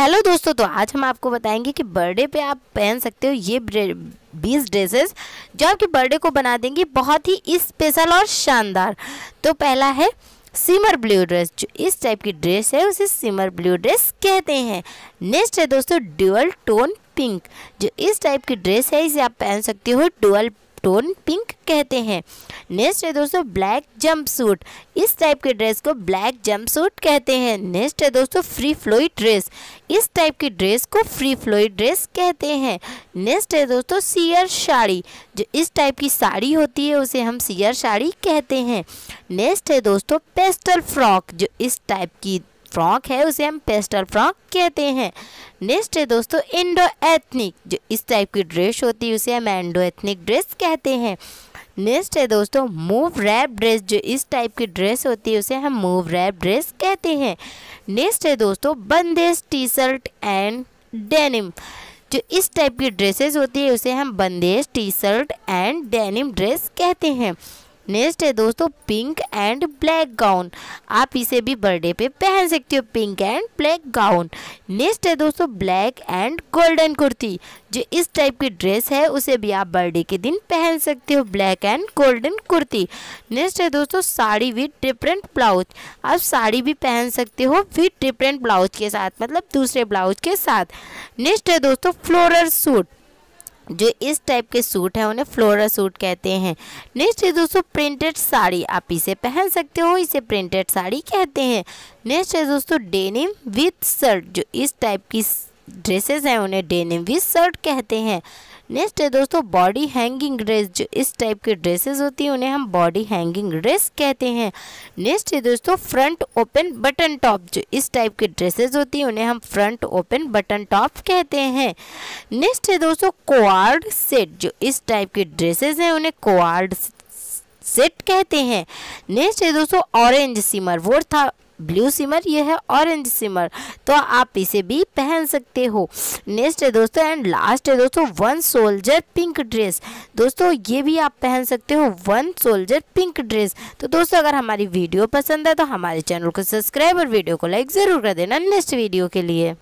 hello दोस्तों तो आज हम आपको बताएंगे कि बर्थडे पे आप पहन सकते हो ये बीस ड्रेसेस जो आपके बर्थडे को बना देंगी बहुत ही स्पेशल और शानदार तो पहला है सिमर ब्लू ड्रेस जो इस टाइप की ड्रेस है उसे सिमर ब्लू ड्रेस कहते हैं नेक्स्ट है दोस्तों ड्यूअल टोन पिंक जो इस टाइप की ड्रेस है इसे आप पहन सकते हो डुअल टोन पिंक कहते हैं नेक्स्ट है दोस्तों ब्लैक जंप सूट इस टाइप के ड्रेस को ब्लैक जंप सूट कहते हैं नेक्स्ट है दोस्तों फ्री फ्लोई ड्रेस इस टाइप की ड्रेस को फ्री फ्लोई ड्रेस कहते हैं नेक्स्ट है दोस्तों सीयर साड़ी जो इस टाइप की साड़ी होती है उसे हम सीयर साड़ी कहते हैं नेक्स्ट है दोस्तों पेस्टल फ्रॉक जो इस टाइप की फ्रॉक है उसे हम पेस्टल फ्रॉक कहते हैं नेक्स्ट है दोस्तों इंडो एथनिक जो इस टाइप की ड्रेस होती है उसे हम एंडो एथनिक ड्रेस कहते हैं नेक्स्ट है दोस्तों मूव रैप ड्रेस जो इस टाइप की ड्रेस होती है उसे हम मूव रैप ड्रेस कहते हैं नेक्स्ट है दोस्तों bandage T shirt and denim जो इस टाइप की ड्रेसेस होती है उसे हम bandage T shirt and denim dress कहते हैं नेक्स्ट है दोस्तों पिंक एंड ब्लैक गाउन आप इसे भी बर्थडे पे पहन सकते हो pink and black gown next है दोस्तों ब्लैक एंड गोल्डन कुर्ती जो इस टाइप की ड्रेस है उसे भी आप बर्थडे के दिन पहन सकते हो black and golden kurti next है दोस्तों साड़ी विथ डिफरेंट ब्लाउज आप साड़ी भी पहन सकते हो विथ डिफरेंट ब्लाउज के साथ मतलब दूसरे ब्लाउज के साथ नेक्स्ट है दोस्तों फ्लोरल सूट जो इस टाइप के सूट है उन्हें फ्लोरा सूट कहते हैं नेक्स्ट है दोस्तों प्रिंटेड साड़ी आप इसे पहन सकते हो इसे प्रिंटेड साड़ी कहते हैं नेक्स्ट है दोस्तों डेनिम विथ शर्ट जो इस टाइप की ड्रेसेस हैं उन्हें डेनिम विथ शर्ट कहते हैं नेक्स्ट है दोस्तों बॉडी हैंगिंग ड्रेस जो इस टाइप के ड्रेसेस होती हैं उन्हें हम बॉडी हैंगिंग ड्रेस कहते हैं नेक्स्ट है दोस्तों फ्रंट ओपन बटन टॉप जो इस टाइप के ड्रेसेस होती हैं उन्हें हम फ्रंट ओपन बटन टॉप कहते हैं नेक्स्ट है दोस्तों कोआर्ड सेट जो इस टाइप के ड्रेसेस हैं उन्हें कोआर्ड सेट कहते हैं नेक्स्ट है दोस्तों ऑरेंज सीमर वो था ब्लू सिमर ये है ऑरेंज सिमर तो आप इसे भी पहन सकते हो नेक्स्ट है दोस्तों एंड लास्ट है दोस्तों वन सोल्जर पिंक ड्रेस दोस्तों ये भी आप पहन सकते हो वन सोल्जर पिंक ड्रेस तो दोस्तों अगर हमारी वीडियो पसंद है तो हमारे चैनल को सब्सक्राइब और वीडियो को लाइक ज़रूर कर देना नेक्स्ट वीडियो के लिए